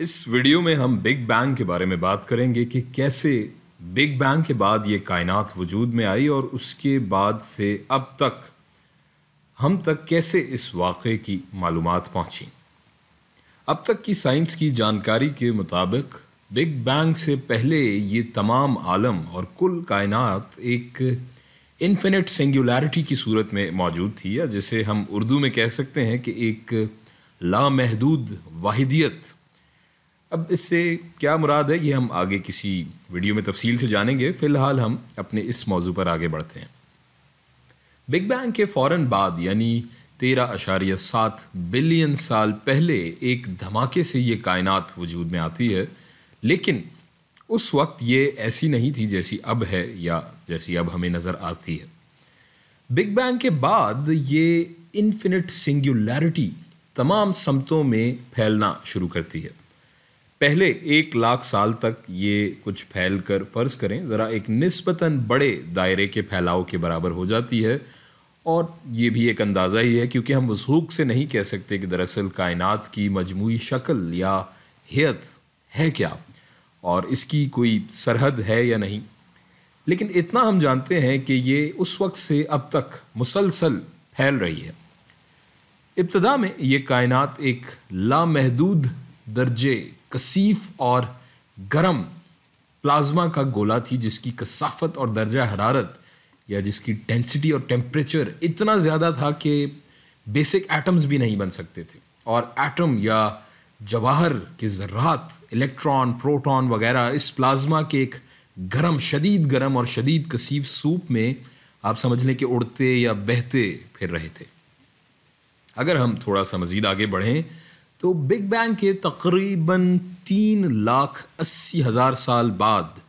इस वीडियो में हम बिग बैंग के बारे में बात करेंगे कि कैसे बिग बैंग के बाद ये कायनात वजूद में आई और उसके बाद से अब तक हम तक कैसे इस वाक़े की मालूम पहुँची अब तक की साइंस की जानकारी के मुताबिक बिग बैंग से पहले ये तमाम आलम और कुल कायनात एक इन्फिनिट सिंगुलैरिटी की सूरत में मौजूद थी या जिसे हम उर्दू में कह सकते हैं कि एक लामहदूद वाहिदियत अब इससे क्या मुराद है ये हम आगे किसी वीडियो में तफसील से जानेंगे फ़िलहाल हम अपने इस मौजू पर आगे बढ़ते हैं बिग बैंग के फ़ौर बाद यानी तेरह अशारिया सात बिलियन साल पहले एक धमाके से ये कायनात वजूद में आती है लेकिन उस वक्त ये ऐसी नहीं थी जैसी अब है या जैसी अब हमें नज़र आती है बिग बैंग के बाद ये इन्फिनिट सिंगुलैरिटी तमाम समतों में फैलना शुरू करती है पहले एक लाख साल तक ये कुछ फैल कर फ़र्ज़ करें ज़रा एक नस्बता बड़े दायरे के फैलाव के बराबर हो जाती है और ये भी एक अंदाज़ा ही है क्योंकि हम वसूख से नहीं कह सकते कि दरअसल कायनात की मजमू शक्ल या हैत है क्या और इसकी कोई सरहद है या नहीं लेकिन इतना हम जानते हैं कि ये उस वक्त से अब तक मुसलसल फैल रही है इब्तदा में ये कायनात एक लामहदूद दर्जे कसीफ और गर्म प्लाज्मा का गोला थी जिसकी कसाफत और दर्जा हरारत या जिसकी डेंसिटी और टेम्परेचर इतना ज़्यादा था कि बेसिक एटम्स भी नहीं बन सकते थे और एटम या जवाहर के ज़रात इलेक्ट्रॉन प्रोटॉन वगैरह इस प्लाज्मा के एक गरम शदीद गरम और शदीद कसीफ सूप में आप समझ लें कि उड़ते या बहते फिर रहे थे अगर हम थोड़ा सा मज़ीद आगे बढ़ें तो बिग बैंग के तकरीबन तीन लाख अस्सी हज़ार साल बाद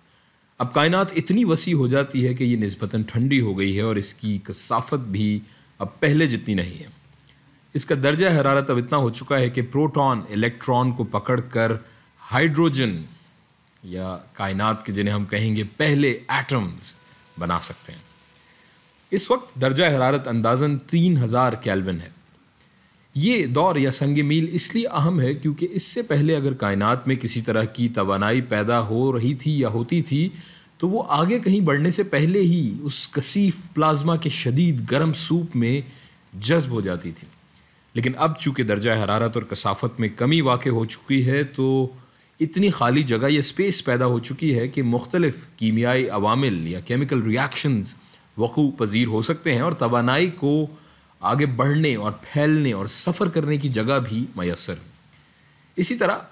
अब कायनात इतनी वसी हो जाती है कि ये नस्बता ठंडी हो गई है और इसकी कसाफत भी अब पहले जितनी नहीं है इसका दर्जा हरारत अब इतना हो चुका है कि प्रोटॉन इलेक्ट्रॉन को पकड़ कर हाइड्रोजन या कायनात के जिन्हें हम कहेंगे पहले एटम्स बना सकते हैं इस वक्त दर्जा हरारत अंदाजन तीन हज़ार कैलविन है ये दौर या संग मील इसलिए अहम है क्योंकि इससे पहले अगर कायनात में किसी तरह की तोानाई पैदा हो रही थी या होती थी तो वो आगे कहीं बढ़ने से पहले ही उस कसीफ प्लाज्मा के शदीद गर्म सूप में जज्ब हो जाती थी लेकिन अब चूँकि दर्जा हरारत और कसाफत में कमी वाक़ हो चुकी है तो इतनी खाली जगह या स्पेस पैदा हो चुकी है कि मुख्तलिफ कीमियाई अवामिल या केमिकल रिएक्शंस वक़ू पजीर हो सकते हैं और तोानाई को आगे बढ़ने और फैलने और सफ़र करने की जगह भी मैसर इसी तरह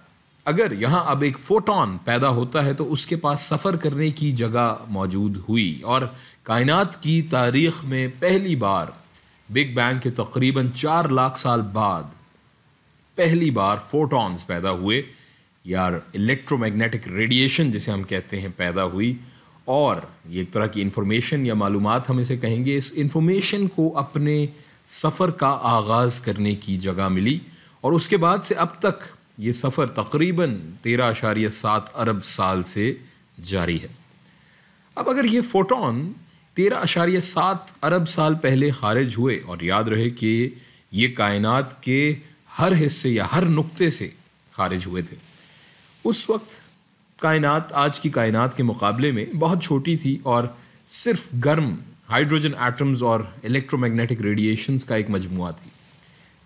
अगर यहाँ अब एक फोटोन पैदा होता है तो उसके पास सफ़र करने की जगह मौजूद हुई और कायनात की तारीख़ में पहली बार बिग बैंग के तकरीबन चार लाख साल बाद पहली बार फोटॉन्स पैदा हुए या इलेक्ट्रोमैग्नेटिक रेडिएशन जिसे हम कहते हैं पैदा हुई और ये एक तरह की इन्फॉर्मेशन या मालूम हम इसे कहेंगे इस इंफॉर्मेशन को अपने सफ़र का आगाज़ करने की जगह मिली और उसके बाद से अब तक ये सफ़र तकरीबन तेरह आशार्य सात अरब साल से जारी है अब अगर ये फोटोन तेरह आशारिया सात अरब साल पहले खारिज हुए और याद रहे कि ये कायनात के हर हिस्से या हर नुक्ते से खारिज हुए थे उस वक्त कायनात आज की कायनात के मुकाबले में बहुत छोटी थी और सिर्फ गर्म हाइड्रोजन एटम्स और इलेक्ट्रोमैग्नेटिक रेडिएशंस का एक मजमु थी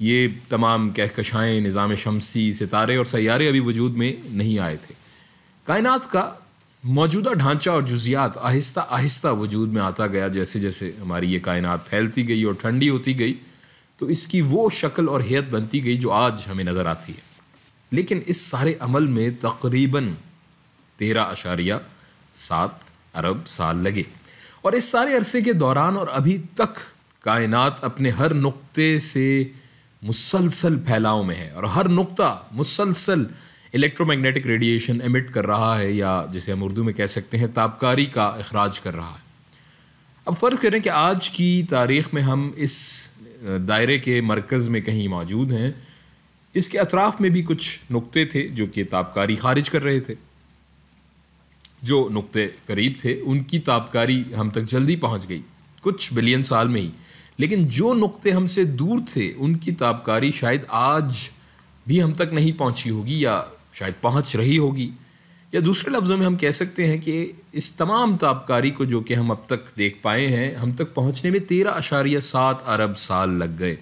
ये तमाम कहकशाएँ निज़ाम शमसी सितारे और सैारे अभी वजूद में नहीं आए थे कायनात का मौजूदा ढांचा और जुजियात आहिस्ता आहिस्ता वजूद में आता गया जैसे जैसे हमारी ये कायनात फैलती गई और ठंडी होती गई तो इसकी वो शक्ल और हेयत बनती गई जो आज हमें नज़र आती है लेकिन इस सारे अमल में तकरीबन तेरह अशारिया सात अरब साल लगे और इस सारे अरसे के दौरान और अभी तक कायनात अपने हर नुक्ते से मुसलसल फैलाव में है और हर नुक्ता मुसलसल इलेक्ट्रोमैग्नेटिक रेडिएशन एमिट कर रहा है या जिसे हम उर्दू में कह सकते हैं तापकारी का अखराज कर रहा है अब फ़र्ज़ करें कि आज की तारीख में हम इस दायरे के मरकज़ में कहीं मौजूद हैं इसके अतराफ़ में भी कुछ नुक्ते थे जो कि तापकारी खारिज कर रहे थे जो नुक्ते करीब थे उनकी ताबकारी हम तक जल्दी पहुंच गई कुछ बिलियन साल में ही लेकिन जो नुक्ते हमसे दूर थे उनकी ताबकारी शायद आज भी हम तक नहीं पहुंची होगी या शायद पहुंच रही होगी या दूसरे लफ्ज़ों में हम कह सकते हैं कि इस तमाम ताबकारी को जो कि हम अब तक देख पाए हैं हम तक पहुंचने में तेरह अशारिया सात अरब साल लग गए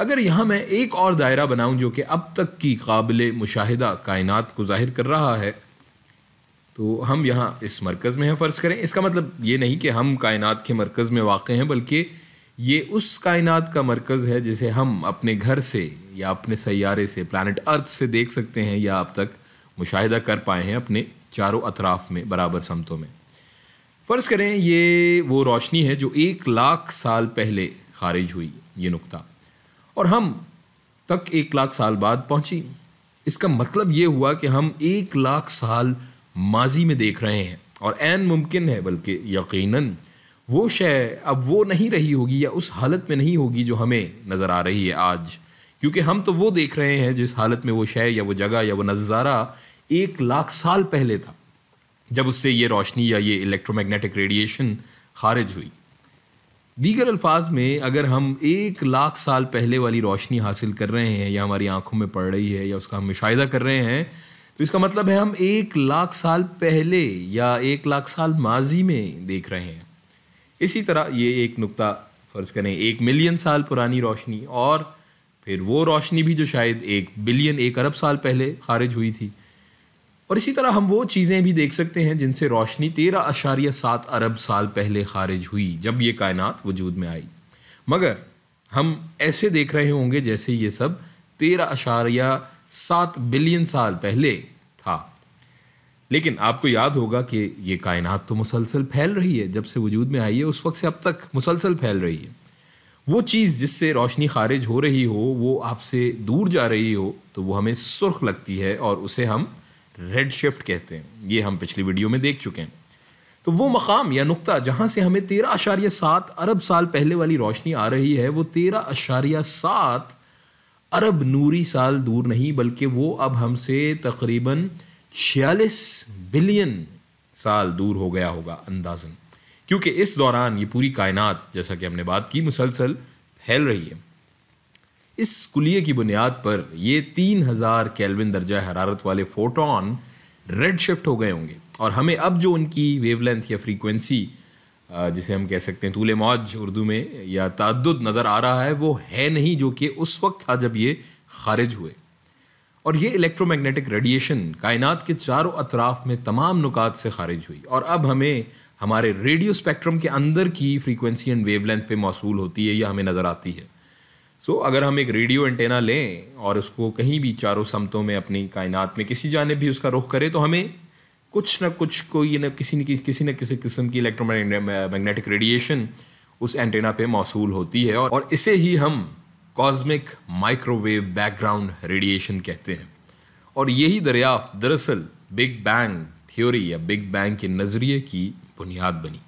अगर यहाँ मैं एक और दायरा बनाऊँ जो कि अब तक की काबिल मुशाह कायनत को जाहिर कर रहा है तो हम यहाँ इस मरकज़ में हैं फ़र्ज़ करें इसका मतलब ये नहीं कि हम कायनात के मरकज़ में वाक़ हैं बल्कि ये उस कायनात का मरकज़ है जिसे हम अपने घर से या अपने सैारे से प्लानट अर्थ से देख सकते हैं या अब तक मुशाहिदा कर पाए हैं अपने चारों अतराफ़ में बराबर समतों में फ़र्ज़ करें ये वो रोशनी है जो एक लाख साल पहले खारिज हुई ये नुकता और हम तक एक लाख साल बाद पहुँची इसका मतलब ये हुआ कि हम एक लाख साल माजी में देख रहे हैं और एन मुमकिन है बल्कि यकीनन वो शय अब वो नहीं रही होगी या उस हालत में नहीं होगी जो हमें नज़र आ रही है आज क्योंकि हम तो वो देख रहे हैं जिस हालत में वो शय या वो जगह या वो नज़ारा एक लाख साल पहले था जब उससे ये रोशनी या ये इलेक्ट्रोमैग्नेटिक रेडिएशन खारिज हुई दीगर अल्फाज में अगर हम एक लाख साल पहले वाली रोशनी हासिल कर रहे हैं या हमारी आंखों में पड़ रही है या उसका हम मुशाह कर रहे हैं तो इसका मतलब है हम एक लाख साल पहले या एक लाख साल माजी में देख रहे हैं इसी तरह ये एक नुक्ता फ़र्ज़ करें एक मिलियन साल पुरानी रोशनी और फिर वो रोशनी भी जो शायद एक बिलियन एक अरब साल पहले खारिज हुई थी और इसी तरह हम वो चीज़ें भी देख सकते हैं जिनसे रोशनी तेरह अशारिया सात अरब साल पहले खारिज हुई जब ये कायनात वजूद में आई मगर हम ऐसे देख रहे होंगे जैसे ये सब तेरह अशारिया सात बिलियन साल पहले था लेकिन आपको याद होगा कि ये कायनात तो मुसलसल फैल रही है जब से वजूद में आई है उस वक्त से अब तक मुसलसल फैल रही है वो चीज़ जिससे रोशनी खारिज हो रही हो वो आपसे दूर जा रही हो तो वो हमें सुर्ख लगती है और उसे हम रेड शिफ्ट कहते हैं ये हम पिछली वीडियो में देख चुके हैं तो वो मकाम या नुक्ता जहाँ से हमें तेरह अशारिया सात अरब साल पहले वाली रोशनी आ रही है वो तेरह अशारिया सात अरब नूरी साल दूर नहीं बल्कि वो अब हमसे तकरीबन छियालीस बिलियन साल दूर हो गया होगा अंदाजन क्योंकि इस दौरान ये पूरी कायनात जैसा कि हमने बात की मुसलसल फैल रही है इस कुलिये की बुनियाद पर ये तीन हज़ार कैलविन दर्जा हरारत वाले फोटोन रेड शिफ्ट हो गए होंगे और हमें अब जो उनकी वेवलेंथ या फ्रीक्वेंसी जिसे हम कह सकते हैं तूल मौज उर्दू में या तद नज़र आ रहा है वो है नहीं जो कि उस वक्त था जब ये खारिज हुए और ये इलेक्ट्रोमैग्नेटिक रेडिएशन कायनात के चारों अतराफ में तमाम नुकात से खारिज हुई और अब हमें हमारे रेडियो स्पेक्ट्रम के अंदर की फ्रीक्वेंसी एंड वेवलेंथ पे मौसूल होती है या हमें नज़र आती है सो so, अगर हम एक रेडियो एंटेना लें और उसको कहीं भी चारों समतों में अपनी कायनात में किसी जाने भी उसका रुख करें तो हमें कुछ ना कुछ कोई ना किसी न किसी न किसी किस्म की इलेक्ट्रोमैग्नेटिक रेडिएशन उस एंटेना पे मौसू होती है और इसे ही हम कॉस्मिक माइक्रोवेव बैकग्राउंड रेडिएशन कहते हैं और यही दरियाफ्त दरअसल बिग बैंग थ्योरी या बिग बैंग के नज़रिए की बुनियाद बनी